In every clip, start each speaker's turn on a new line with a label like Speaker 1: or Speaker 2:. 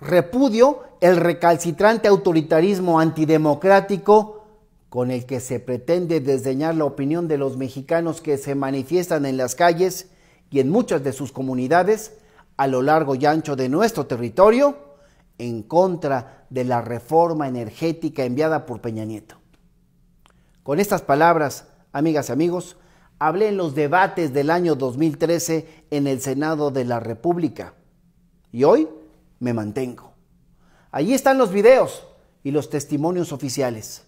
Speaker 1: Repudio el recalcitrante autoritarismo antidemocrático con el que se pretende desdeñar la opinión de los mexicanos que se manifiestan en las calles y en muchas de sus comunidades a lo largo y ancho de nuestro territorio en contra de la reforma energética enviada por Peña Nieto. Con estas palabras, amigas y amigos, hablé en los debates del año 2013 en el Senado de la República. Y hoy me mantengo. Allí están los videos y los testimonios oficiales.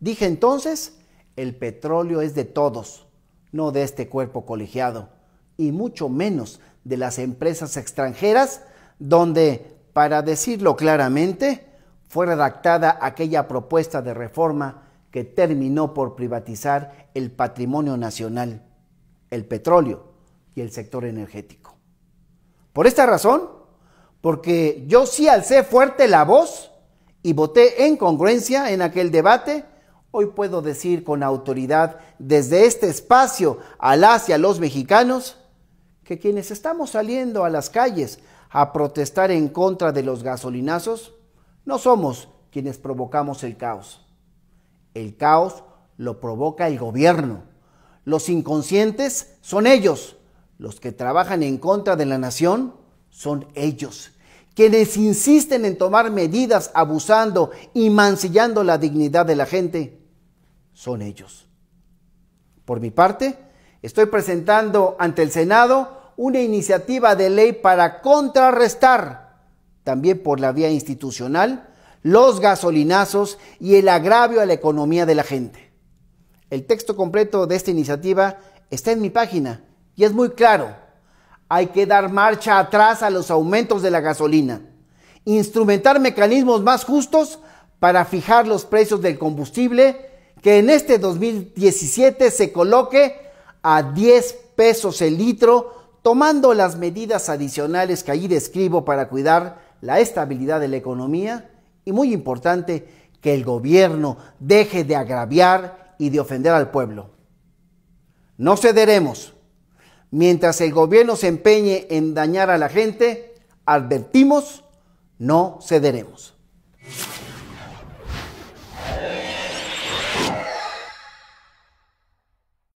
Speaker 1: Dije entonces, el petróleo es de todos, no de este cuerpo colegiado, y mucho menos de las empresas extranjeras, donde, para decirlo claramente, fue redactada aquella propuesta de reforma que terminó por privatizar el patrimonio nacional, el petróleo y el sector energético. Por esta razón, porque yo sí alcé fuerte la voz y voté en congruencia en aquel debate, hoy puedo decir con autoridad desde este espacio al hacia los mexicanos que quienes estamos saliendo a las calles a protestar en contra de los gasolinazos, no somos quienes provocamos el caos. El caos lo provoca el gobierno. Los inconscientes son ellos, los que trabajan en contra de la nación son ellos, quienes insisten en tomar medidas abusando y mancillando la dignidad de la gente, son ellos. Por mi parte, estoy presentando ante el Senado una iniciativa de ley para contrarrestar, también por la vía institucional, los gasolinazos y el agravio a la economía de la gente. El texto completo de esta iniciativa está en mi página y es muy claro hay que dar marcha atrás a los aumentos de la gasolina, instrumentar mecanismos más justos para fijar los precios del combustible, que en este 2017 se coloque a 10 pesos el litro, tomando las medidas adicionales que allí describo para cuidar la estabilidad de la economía y muy importante, que el gobierno deje de agraviar y de ofender al pueblo. No cederemos Mientras el gobierno se empeñe en dañar a la gente, advertimos, no cederemos.